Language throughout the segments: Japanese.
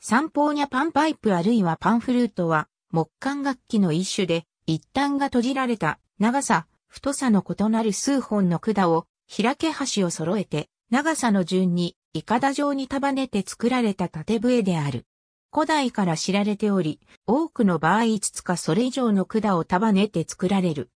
サンポーニャパンパイプあるいはパンフルートは木管楽器の一種で一端が閉じられた長さ、太さの異なる数本の管を開け端を揃えて長さの順にイカダ状に束ねて作られた縦笛である。古代から知られており、多くの場合5つかそれ以上の管を束ねて作られる。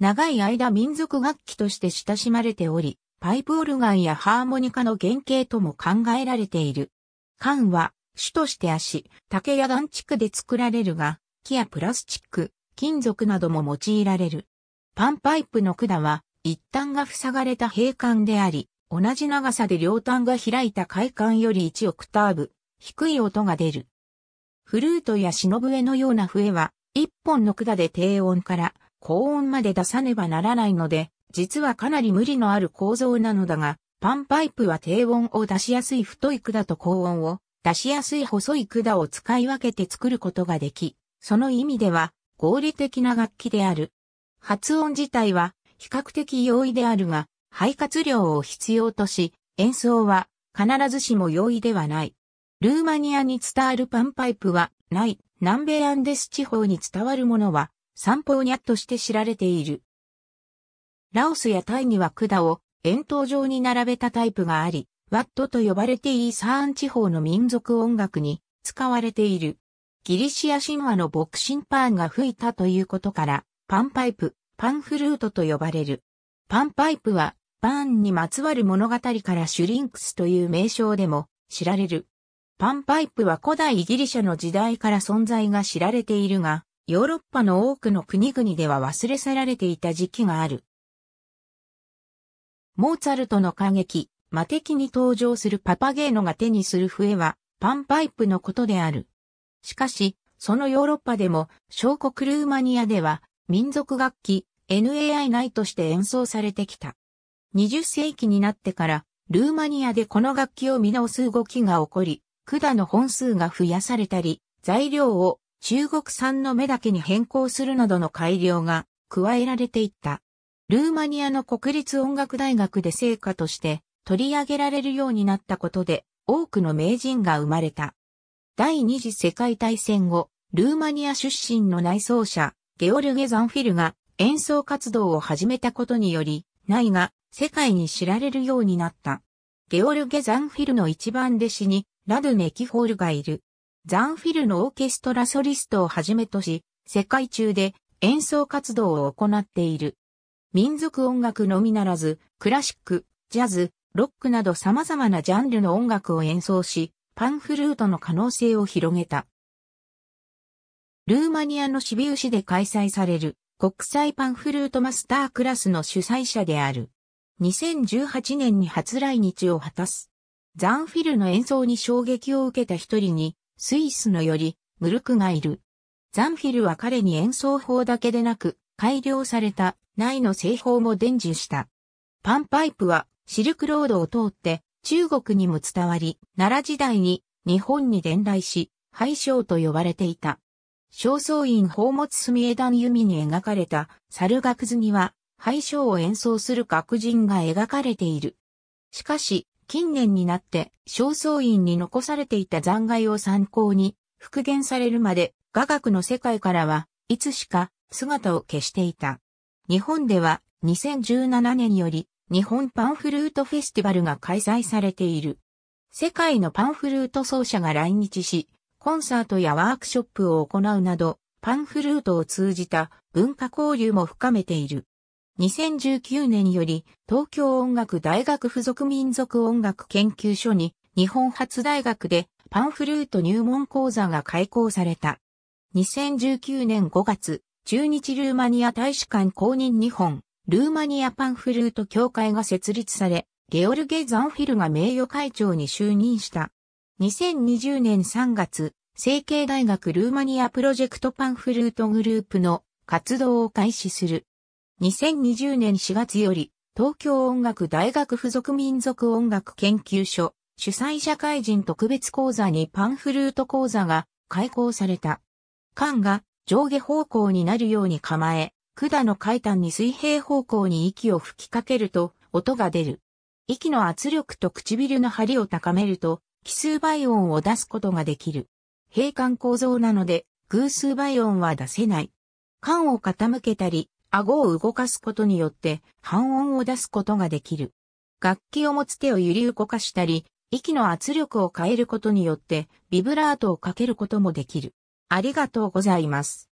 長い間民族楽器として親しまれており、パイプオルガンやハーモニカの原型とも考えられている。管は主として足、竹や団地区で作られるが、木やプラスチック、金属なども用いられる。パンパイプの管は、一端が塞がれた閉管であり、同じ長さで両端が開いた快管より1オクターブ、低い音が出る。フルートや忍笛のような笛は、一本の管で低音から高音まで出さねばならないので、実はかなり無理のある構造なのだが、パンパイプは低音を出しやすい太い管と高音を出しやすい細い管を使い分けて作ることができ、その意味では合理的な楽器である。発音自体は比較的容易であるが、肺活量を必要とし、演奏は必ずしも容易ではない。ルーマニアに伝わるパンパイプはない。南米アンデス地方に伝わるものは、サンポーニャとして知られている。ラオスやタイには管を円筒状に並べたタイプがあり、ワットと呼ばれてイーサーン地方の民族音楽に使われている。ギリシア神話のボクシンパーンが吹いたということから、パンパイプ、パンフルートと呼ばれる。パンパイプは、パーンにまつわる物語からシュリンクスという名称でも知られる。パンパイプは古代ギリシャの時代から存在が知られているが、ヨーロッパの多くの国々では忘れ去られていた時期がある。モーツァルトの歌劇、魔敵に登場するパパゲーノが手にする笛は、パンパイプのことである。しかし、そのヨーロッパでも、小国ルーマニアでは、民族楽器、NAI 内として演奏されてきた。20世紀になってから、ルーマニアでこの楽器を見直す動きが起こり、管の本数が増やされたり、材料を中国産の目だけに変更するなどの改良が加えられていった。ルーマニアの国立音楽大学で成果として、取り上げられるようになったことで多くの名人が生まれた。第二次世界大戦後、ルーマニア出身の内装者、ゲオルゲ・ザンフィルが演奏活動を始めたことにより、内が世界に知られるようになった。ゲオルゲ・ザンフィルの一番弟子にラドネ・キホールがいる。ザンフィルのオーケストラソリストをはじめとし、世界中で演奏活動を行っている。民族音楽のみならず、クラシック、ジャズ、ロックなど様々なジャンルの音楽を演奏し、パンフルートの可能性を広げた。ルーマニアのシビウ市で開催される国際パンフルートマスタークラスの主催者である。2018年に初来日を果たす。ザンフィルの演奏に衝撃を受けた一人に、スイスのより、ムルクがいる。ザンフィルは彼に演奏法だけでなく、改良された内の製法も伝授した。パンパイプはシルクロードを通って中国にも伝わり、奈良時代に日本に伝来し、廃将と呼ばれていた。正倉院宝物墨枝弓に描かれた猿楽図には、廃将を演奏する楽人が描かれている。しかし、近年になって正倉院に残されていた残骸を参考に復元されるまで雅楽の世界からはいつしか姿を消していた。日本では2017年より日本パンフルートフェスティバルが開催されている。世界のパンフルート奏者が来日し、コンサートやワークショップを行うなど、パンフルートを通じた文化交流も深めている。2019年より東京音楽大学附属民族音楽研究所に日本初大学でパンフルート入門講座が開講された。2019年5月、中日ルーマニア大使館公認日本ルーマニアパンフルート協会が設立され、ゲオルゲ・ザンフィルが名誉会長に就任した。2020年3月、成形大学ルーマニアプロジェクトパンフルートグループの活動を開始する。2020年4月より、東京音楽大学附属民族音楽研究所、主催社会人特別講座にパンフルート講座が開講された。館が上下方向になるように構え、管の階段に水平方向に息を吹きかけると音が出る。息の圧力と唇の張りを高めると奇数倍音を出すことができる。閉管構造なので偶数倍音は出せない。管を傾けたり、顎を動かすことによって半音を出すことができる。楽器を持つ手を揺り動かしたり、息の圧力を変えることによってビブラートをかけることもできる。ありがとうございます。